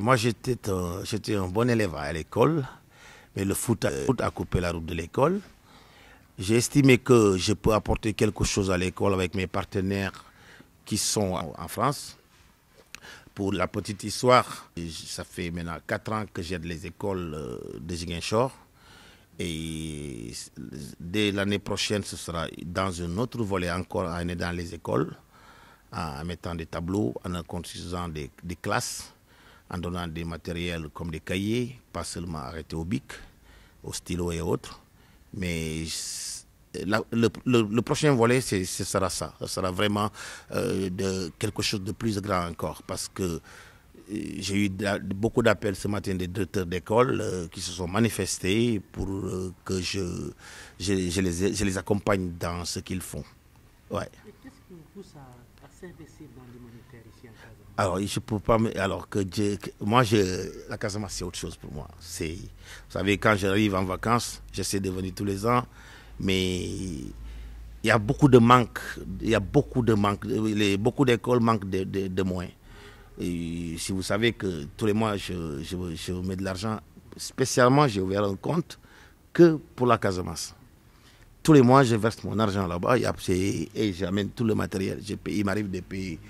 moi, j'étais un bon élève à l'école, mais le foot a, coupé la route de l'école. J'ai estimé que je peux apporter quelque chose à l'école avec mes partenaires qui sont en France. Pour la petite histoire, ça fait maintenant quatre ans que j'aide les écoles euh, de Ziguinchor. Et dès l'année prochaine, ce sera dans un autre volet encore en aidant les écoles, en mettant des tableaux, en construisant des classes en donnant des matériels comme des cahiers, pas seulement arrêtés au bic, au stylo et autres. Mais le, prochain volet, ce sera ça. Ce sera vraiment euh, de, quelque chose de plus grand encore. Parce que euh, j'ai eu beaucoup d'appels ce matin des directeurs d'école euh, qui se sont manifestés pour que je, les, accompagne dans ce qu'ils font. Ouais. Qu'est-ce vous alors, je peux pas. Alors que, moi, je, la Casamance, c'est autre chose pour moi. C'est, vous savez, quand j'arrive en vacances, j'essaie de venir tous les ans, mais il y a beaucoup de manques. Il y a beaucoup de manques. beaucoup d'écoles manquent de, de, Et si vous savez que tous les mois, je, je, je mets de l'argent, spécialement, j'ai ouvert un compte que pour la Casamance. Tous les mois, je verse mon argent là-bas et, j'amène tout le matériel. il m'arrive de payer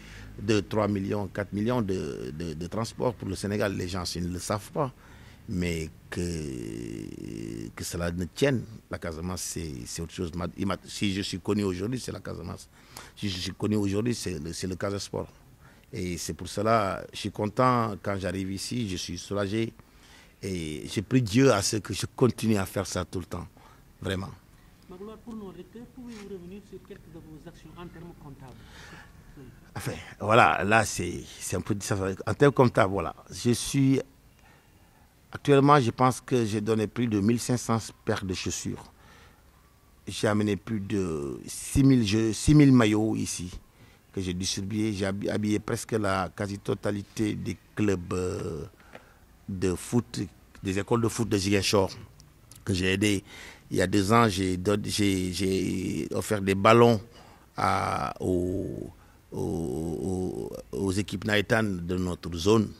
de 3 millions, 4 millions de, transports pour le Sénégal. Les gens ils ne le savent pas. Mais que, cela ne tienne, la Casamance, c'est autre chose. Si je suis connu aujourd'hui, c'est la Casamance. Si je suis connu aujourd'hui, c'est le, le Casasport. Et c'est pour cela, je suis content quand j'arrive ici, je suis soulagé. Et j'ai pris Dieu à ce que je continue à faire ça tout le temps, vraiment. Magloire, pour nous arrêter, pouvez-vous revenir sur quelques de vos actions en termes comptables Enfin, voilà, là, c'est un peu En termes comptables, voilà. Je suis. Actuellement, je pense que j'ai donné plus de 1500 paires de chaussures. J'ai amené plus de 6000, 6000 maillots ici que j'ai distribué. J'ai habillé presque la quasi-totalité des clubs euh, de foot, des écoles de foot de Ziguinchor que j'ai aidé il y a deux ans, j'ai offert des ballons aux, équipes naïtanes de notre zone.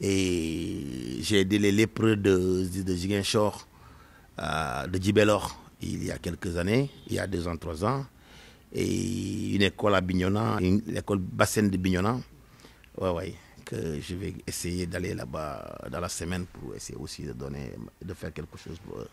Et j'ai aidé les lépreux de, de, euh, de Djibelor, il y a quelques années, il y a deux ans, trois ans. Et une école à Bignona, l'école bassine de Bignona. Ouais, que je vais essayer d'aller là-bas dans la semaine pour essayer aussi de donner, de faire quelque chose pour eux.